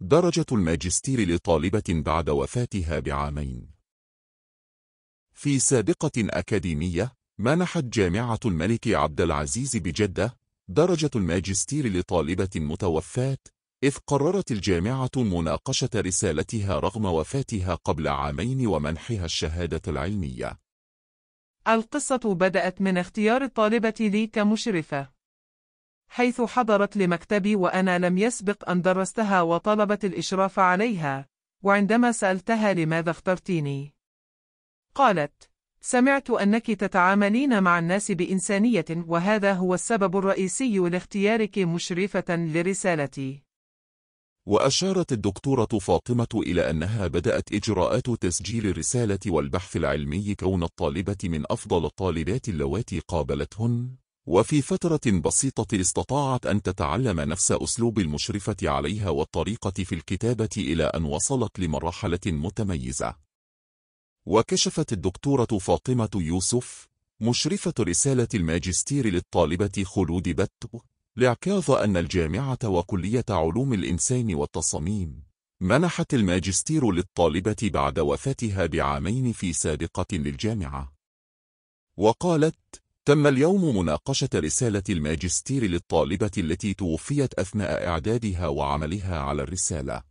درجة الماجستير لطالبة بعد وفاتها بعامين في سابقة أكاديمية منحت جامعة الملك عبد العزيز بجدة درجة الماجستير لطالبة متوفاة إذ قررت الجامعة مناقشة رسالتها رغم وفاتها قبل عامين ومنحها الشهادة العلمية القصة بدأت من اختيار الطالبة لي كمشرفة حيث حضرت لمكتبي وأنا لم يسبق أن درستها وطلبت الإشراف عليها، وعندما سألتها لماذا اخترتيني؟ قالت: سمعت أنك تتعاملين مع الناس بإنسانية وهذا هو السبب الرئيسي لاختيارك مشرفة لرسالتي. وأشارت الدكتورة فاطمة إلى أنها بدأت إجراءات تسجيل الرسالة والبحث العلمي كون الطالبة من أفضل الطالبات اللواتي قابلتهن، وفي فترة بسيطة استطاعت أن تتعلم نفس أسلوب المشرفة عليها والطريقة في الكتابة إلى أن وصلت لمرحلة متميزة. وكشفت الدكتورة فاطمة يوسف مشرفة رسالة الماجستير للطالبة خلود بتو لعكاظ أن الجامعة وكلية علوم الإنسان والتصميم منحت الماجستير للطالبة بعد وفاتها بعامين في سابقة للجامعة وقالت تم اليوم مناقشة رسالة الماجستير للطالبة التي توفيت أثناء إعدادها وعملها على الرسالة.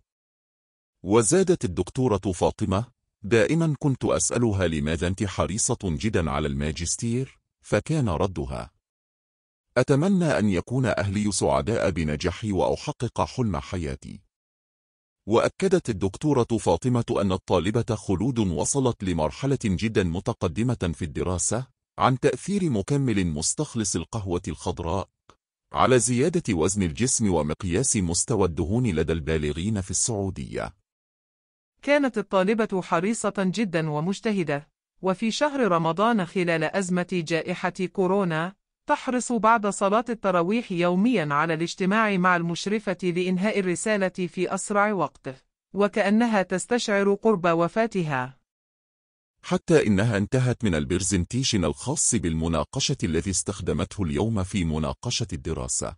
وزادت الدكتورة فاطمة: دائما كنت أسألها لماذا أنت حريصة جدا على الماجستير؟ فكان ردها: أتمنى أن يكون أهلي سعداء بنجاحي وأحقق حلم حياتي. وأكدت الدكتورة فاطمة أن الطالبة خلود وصلت لمرحلة جدا متقدمة في الدراسة عن تأثير مكمل مستخلص القهوة الخضراء على زيادة وزن الجسم ومقياس مستوى الدهون لدى البالغين في السعودية. كانت الطالبة حريصة جدا ومجتهدة، وفي شهر رمضان خلال أزمة جائحة كورونا، تحرص بعد صلاة التراويح يوميا على الاجتماع مع المشرفة لإنهاء الرسالة في أسرع وقت، وكأنها تستشعر قرب وفاتها. حتى إنها انتهت من البرزنتيشن الخاص بالمناقشة الذي استخدمته اليوم في مناقشة الدراسة.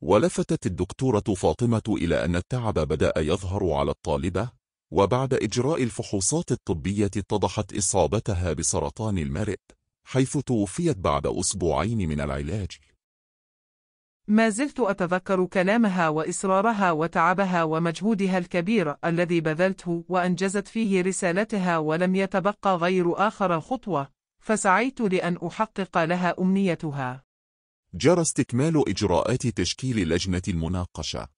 ولفتت الدكتورة فاطمة إلى أن التعب بدأ يظهر على الطالبة، وبعد إجراء الفحوصات الطبية اتضحت إصابتها بسرطان المرئ، حيث توفيت بعد أسبوعين من العلاج. ما زلت أتذكر كلامها وإصرارها وتعبها ومجهودها الكبير الذي بذلته وأنجزت فيه رسالتها ولم يتبقى غير آخر خطوة فسعيت لأن أحقق لها أمنيتها جرى استكمال إجراءات تشكيل لجنة المناقشة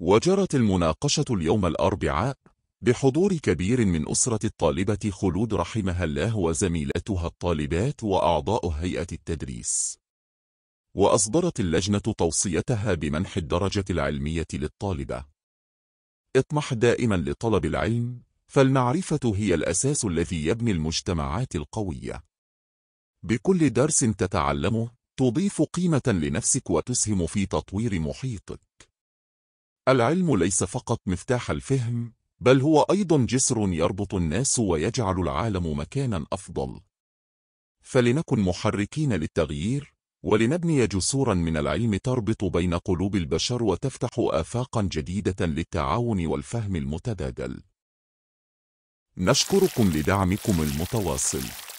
وجرت المناقشة اليوم الأربعاء بحضور كبير من أسرة الطالبة خلود رحمها الله وزميلتها الطالبات وأعضاء هيئة التدريس وأصدرت اللجنة توصيتها بمنح الدرجة العلمية للطالبة اطمح دائما لطلب العلم فالمعرفة هي الأساس الذي يبني المجتمعات القوية بكل درس تتعلمه تضيف قيمة لنفسك وتسهم في تطوير محيطك العلم ليس فقط مفتاح الفهم بل هو أيضا جسر يربط الناس ويجعل العالم مكانا أفضل فلنكن محركين للتغيير ولنبني جسورا من العلم تربط بين قلوب البشر وتفتح آفاقا جديدة للتعاون والفهم المتبادل نشكركم لدعمكم المتواصل